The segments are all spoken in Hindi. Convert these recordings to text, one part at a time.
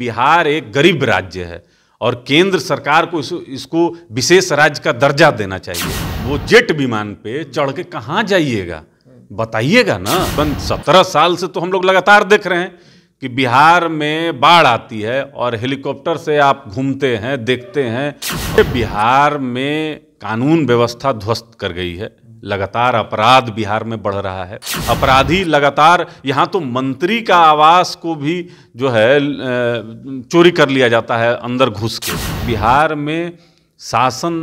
बिहार एक गरीब राज्य है और केंद्र सरकार को इस, इसको विशेष राज्य का दर्जा देना चाहिए वो जेट विमान पे चढ़ के कहाँ जाइएगा बताइएगा ना बन सत्रह साल से तो हम लोग लगातार देख रहे हैं कि बिहार में बाढ़ आती है और हेलीकॉप्टर से आप घूमते हैं देखते हैं बिहार में कानून व्यवस्था ध्वस्त कर गई है लगातार अपराध बिहार में बढ़ रहा है अपराधी लगातार यहाँ तो मंत्री का आवास को भी जो है चोरी कर लिया जाता है अंदर घुस के बिहार में शासन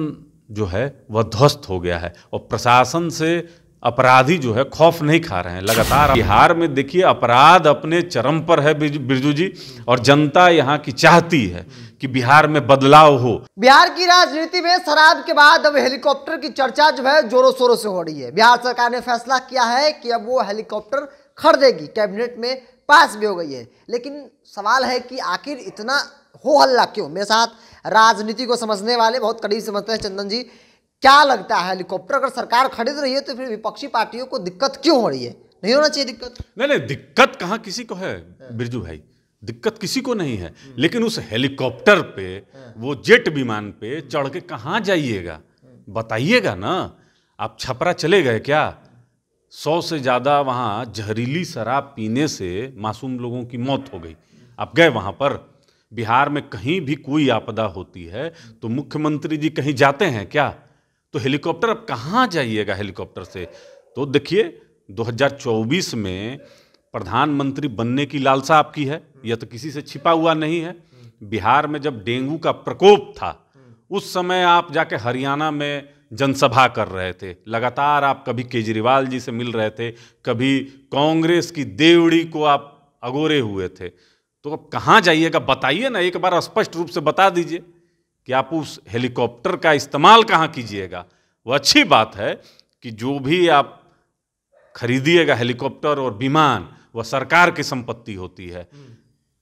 जो है वह ध्वस्त हो गया है और प्रशासन से अपराधी जो है खौफ नहीं खा रहे हैं लगातार बिहार में देखिए अपराध अपने चरम पर है बिरजू जी और जनता यहाँ की चाहती है कि बिहार में बदलाव हो बिहार की राजनीति में शराब के बाद अब हेलीकॉप्टर की चर्चा जो है जोरों शोरों से हो रही है बिहार सरकार ने फैसला किया है कि अब वो हेलीकॉप्टर खरीदेगी कैबिनेट में पास भी हो गई है लेकिन सवाल है कि आखिर इतना हो हल्ला क्यों मेरे साथ राजनीति को समझने वाले बहुत करीब समझते हैं चंदन जी क्या लगता है हेलीकॉप्टर अगर सरकार खरीद रही है तो फिर विपक्षी पार्टियों को दिक्कत क्यों हो रही है नहीं होना चाहिए दिक्कत नहीं नहीं दिक्कत कहाँ किसी को है बिरजू भाई दिक्कत किसी को नहीं है हम्म। लेकिन उस हेलीकॉप्टर पे हाँ। वो जेट विमान पे चढ़ के कहाँ जाइएगा हम्म। बताइएगा ना आप छपरा चले गए क्या सौ से ज़्यादा वहाँ जहरीली शराब पीने से मासूम लोगों की मौत हो गई आप गए वहाँ पर बिहार में कहीं भी कोई आपदा होती है तो मुख्यमंत्री जी कहीं जाते हैं क्या तो हेलीकॉप्टर अब कहाँ जाइएगा हेलीकॉप्टर से तो देखिए 2024 में प्रधानमंत्री बनने की लालसा आपकी है यह तो किसी से छिपा हुआ नहीं है बिहार में जब डेंगू का प्रकोप था उस समय आप जाके हरियाणा में जनसभा कर रहे थे लगातार आप कभी केजरीवाल जी से मिल रहे थे कभी कांग्रेस की देवड़ी को आप अगोरे हुए थे तो अब कहाँ जाइएगा बताइए ना एक बार स्पष्ट रूप से बता दीजिए कि आप उस हेलीकॉप्टर का इस्तेमाल कहाँ कीजिएगा वो अच्छी बात है कि जो भी आप खरीदिएगा हेलीकॉप्टर और विमान वह सरकार की संपत्ति होती है हम्म।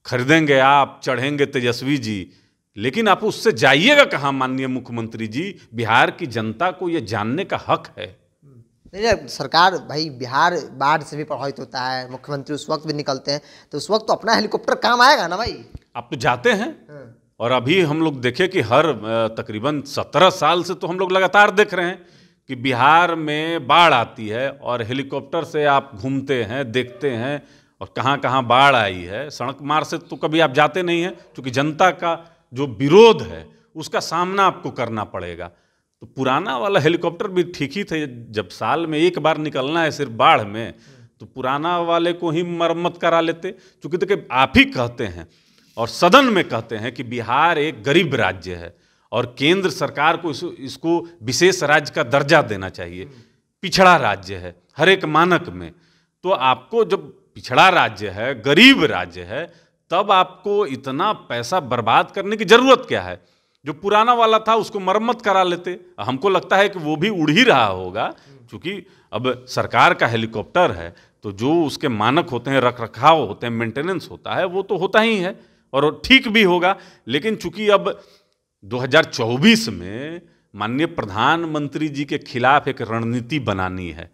खरीदेंगे आप चढ़ेंगे तेजस्वी जी लेकिन आप उससे जाइएगा कहाँ माननीय मुख्यमंत्री जी बिहार की जनता को यह जानने का हक है हम्म। सरकार भाई बिहार बाढ़ से भी प्रभावित होता है मुख्यमंत्री उस वक्त भी निकलते हैं तो उस वक्त तो अपना हेलीकॉप्टर काम आएगा ना भाई आप तो जाते हैं हाँ। और अभी हम लोग देखें कि हर तकरीबन सत्रह साल से तो हम लोग लगातार देख रहे हैं कि बिहार में बाढ़ आती है और हेलीकॉप्टर से आप घूमते हैं देखते हैं और कहाँ कहाँ बाढ़ आई है सड़क मार्ग से तो कभी आप जाते नहीं हैं क्योंकि जनता का जो विरोध है उसका सामना आपको करना पड़ेगा तो पुराना वाला हेलीकॉप्टर भी ठीक ही थे जब साल में एक बार निकलना है सिर्फ बाढ़ में तो पुराना वाले को ही मरम्मत करा लेते चूँकि देखिए आप ही कहते हैं और सदन में कहते हैं कि बिहार एक गरीब राज्य है और केंद्र सरकार को इस, इसको विशेष राज्य का दर्जा देना चाहिए पिछड़ा राज्य है हर एक मानक में तो आपको जब पिछड़ा राज्य है गरीब राज्य है तब आपको इतना पैसा बर्बाद करने की ज़रूरत क्या है जो पुराना वाला था उसको मरम्मत करा लेते हमको लगता है कि वो भी उड़ ही रहा होगा क्योंकि अब सरकार का हेलीकॉप्टर है तो जो उसके मानक होते हैं रख रखाव होते हैं मेंटेनेंस होता है वो तो होता ही है और ठीक भी होगा लेकिन चूंकि अब 2024 में माननीय प्रधानमंत्री जी के खिलाफ एक रणनीति बनानी है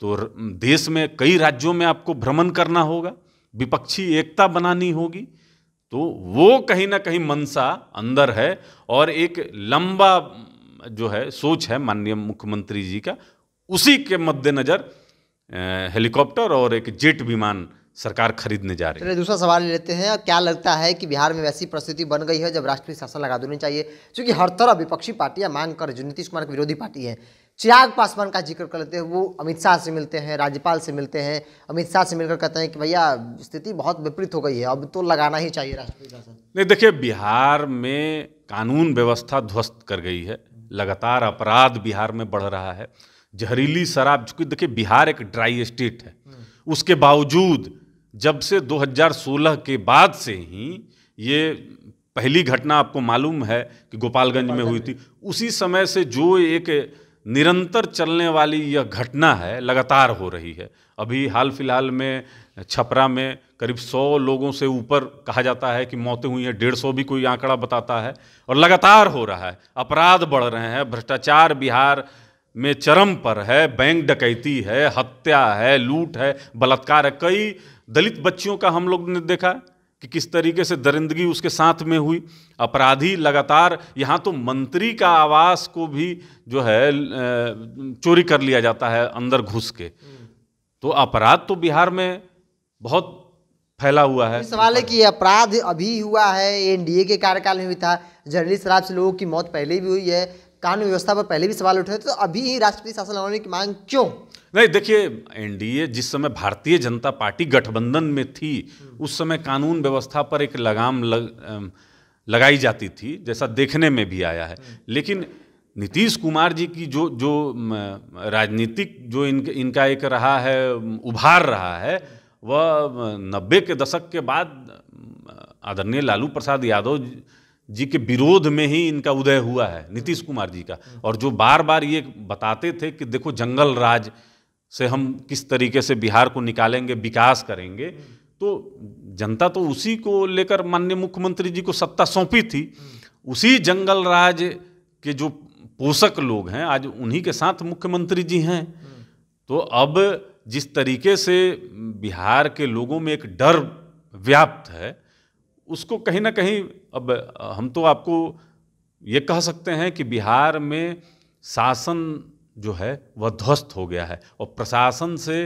तो देश में कई राज्यों में आपको भ्रमण करना होगा विपक्षी एकता बनानी होगी तो वो कहीं ना कहीं मनसा अंदर है और एक लंबा जो है सोच है माननीय मुख्यमंत्री जी का उसी के मद्देनज़र हेलीकॉप्टर और एक जेट विमान सरकार खरीदने जा रही है दूसरा सवाल लेते हैं क्या लगता है कि बिहार में वैसी परिस्थिति बन गई है जब राष्ट्रीय शासन लगा देनी चाहिए क्योंकि हर तरह विपक्षी पार्टियां मांग कर जो नीतीश कुमार की विरोधी पार्टी है चिराग पासवान का जिक्र कर लेते हैं वो अमित शाह से मिलते हैं राज्यपाल से मिलते हैं अमित शाह से मिलकर कहते हैं कि भैया स्थिति बहुत विपरीत हो गई है अब तो लगाना ही चाहिए राष्ट्रीय शासन नहीं देखिए बिहार में कानून व्यवस्था ध्वस्त कर गई है लगातार अपराध बिहार में बढ़ रहा है जहरीली शराब चूंकि देखिए बिहार एक ड्राई स्टेट है हम्म। उसके बावजूद जब से 2016 के बाद से ही ये पहली घटना आपको मालूम है कि गोपालगंज में हुई थी उसी समय से जो एक निरंतर चलने वाली यह घटना है लगातार हो रही है अभी हाल फिलहाल में छपरा में करीब सौ लोगों से ऊपर कहा जाता है कि मौतें हुई हैं डेढ़ सौ भी कोई आंकड़ा बताता है और लगातार हो रहा है अपराध बढ़ रहे हैं भ्रष्टाचार बिहार में चरम पर है बैंक डकैती है हत्या है लूट है बलात्कार है कई दलित बच्चियों का हम लोग ने देखा कि किस तरीके से दरिंदगी उसके साथ में हुई अपराधी लगातार यहाँ तो मंत्री का आवास को भी जो है चोरी कर लिया जाता है अंदर घुस के तो अपराध तो बिहार में बहुत फैला हुआ है सवाल है कि अपराध अभी हुआ है एनडीए के कार्यकाल में भी था जर्नलिस्ट शराब से लोगों की मौत पहले भी हुई है कानून व्यवस्था पर पहले भी सवाल उठे तो अभी ही राष्ट्रपति शासन लगाने की मांग क्यों नहीं देखिए एनडीए जिस समय भारतीय जनता पार्टी गठबंधन में थी उस समय कानून व्यवस्था पर एक लगाम लग, लगाई जाती थी जैसा देखने में भी आया है लेकिन नीतीश कुमार जी की जो जो राजनीतिक जो इन, इनका एक रहा है उभार रहा है वह नब्बे के दशक के बाद आदरणीय लालू प्रसाद यादव जी के विरोध में ही इनका उदय हुआ है नीतीश कुमार जी का हम्म। और जो बार बार ये बताते थे कि देखो जंगल राज से हम किस तरीके से बिहार को निकालेंगे विकास करेंगे हम्म। तो जनता तो उसी को लेकर माननीय मुख्यमंत्री जी को सत्ता सौंपी थी हम्म। उसी जंगल राज के जो पोषक लोग हैं आज उन्हीं के साथ मुख्यमंत्री जी हैं तो अब जिस तरीके से बिहार के लोगों में एक डर व्याप्त है उसको कहीं ना कहीं अब हम तो आपको ये कह सकते हैं कि बिहार में शासन जो है वह ध्वस्त हो गया है और प्रशासन से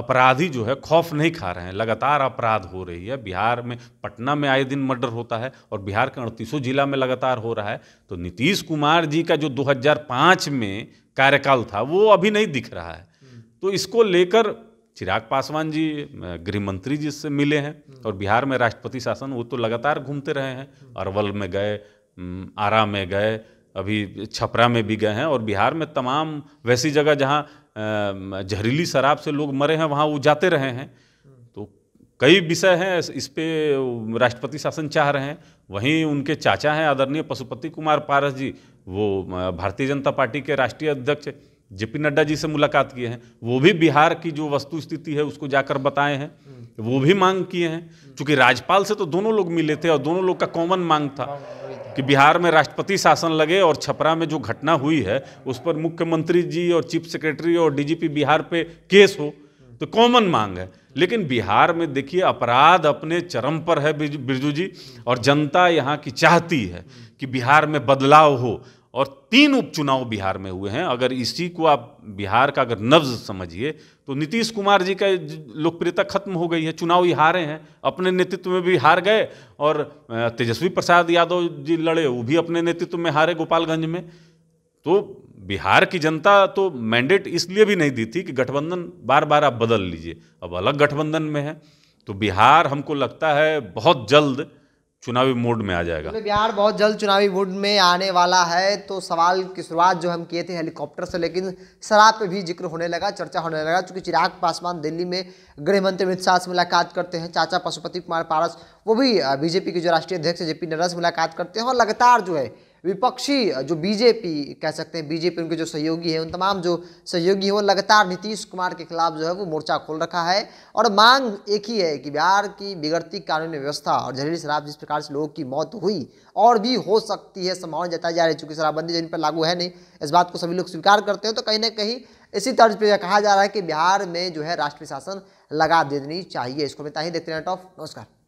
अपराधी जो है खौफ नहीं खा रहे हैं लगातार अपराध हो रही है बिहार में पटना में आए दिन मर्डर होता है और बिहार के अड़तीसों जिला में लगातार हो रहा है तो नीतीश कुमार जी का जो 2005 में कार्यकाल था वो अभी नहीं दिख रहा है हम्म। तो इसको लेकर चिराग पासवान जी गृह मंत्री जी से मिले हैं हम्म। और बिहार में राष्ट्रपति शासन वो तो लगातार घूमते रहे हैं हम्म। अरवल में गए आरा में गए अभी छपरा में भी गए हैं और बिहार में तमाम वैसी जगह जहाँ जहरीली शराब से लोग मरे हैं वहाँ वो जाते रहे हैं हम्म। तो कई विषय हैं इस पर राष्ट्रपति शासन चाह रहे हैं वहीं उनके चाचा हैं आदरणीय पशुपति कुमार पारस जी वो भारतीय जनता पार्टी के राष्ट्रीय अध्यक्ष जेपी नड्डा जी से मुलाकात किए हैं वो भी बिहार की जो वस्तु स्थिति है उसको जाकर बताए हैं हम्म। वो भी मांग किए हैं क्योंकि हम्म। राज्यपाल से तो दोनों लोग मिले थे और दोनों लोग का कॉमन मांग हाँ, था कि बिहार में राष्ट्रपति शासन लगे और छपरा में जो घटना हुई है उस पर मुख्यमंत्री जी और चीफ सेक्रेटरी और डीजीपी बिहार पे केस हो तो कॉमन मांग है लेकिन बिहार में देखिए अपराध अपने चरम पर है बिरजू जी और जनता यहाँ की चाहती है कि बिहार में बदलाव हो और तीन उपचुनाव बिहार में हुए हैं अगर इसी को आप बिहार का अगर नब्ज समझिए तो नीतीश कुमार जी का लोकप्रियता खत्म हो गई है चुनाव ही हारे हैं अपने नेतृत्व में भी हार गए और तेजस्वी प्रसाद यादव जी लड़े वो भी अपने नेतृत्व में हारे गोपालगंज में तो बिहार की जनता तो मैंडेट इसलिए भी नहीं दी थी कि गठबंधन बार बार आप बदल लीजिए अब अलग गठबंधन में है तो बिहार हमको लगता है बहुत जल्द चुनावी मूड में आ जाएगा बिहार बहुत जल्द चुनावी मूड में आने वाला है तो सवाल की शुरुआत जो हम किए थे हेलीकॉप्टर से लेकिन शराब पे भी जिक्र होने लगा चर्चा होने लगा चूँकि चिराग पासवान दिल्ली में गृह मंत्री अमित शाह से मुलाकात करते हैं चाचा पशुपति कुमार पारस वो भी बीजेपी के जो राष्ट्रीय अध्यक्ष जे पी नड्डा से मुलाकात करते हैं और लगातार जो है विपक्षी जो बीजेपी कह सकते हैं बीजेपी उनके जो सहयोगी हैं उन तमाम जो सहयोगी हैं वो लगातार नीतीश कुमार के खिलाफ जो है वो मोर्चा खोल रखा है और मांग एक ही है कि बिहार की बिगड़ती कानूनी व्यवस्था और जहरीली शराब जिस प्रकार से लोगों की मौत हुई और भी हो सकती है संभावना जताई जा रही है चूँकि शराबबंदी जिन पर लागू है नहीं इस बात को सभी लोग स्वीकार करते हैं तो कहीं ना कहीं इसी तर्ज पर कहा जा रहा है कि बिहार में जो है राष्ट्रीय शासन लगा देनी चाहिए इसको बताइए देखते हैं टॉप नमस्कार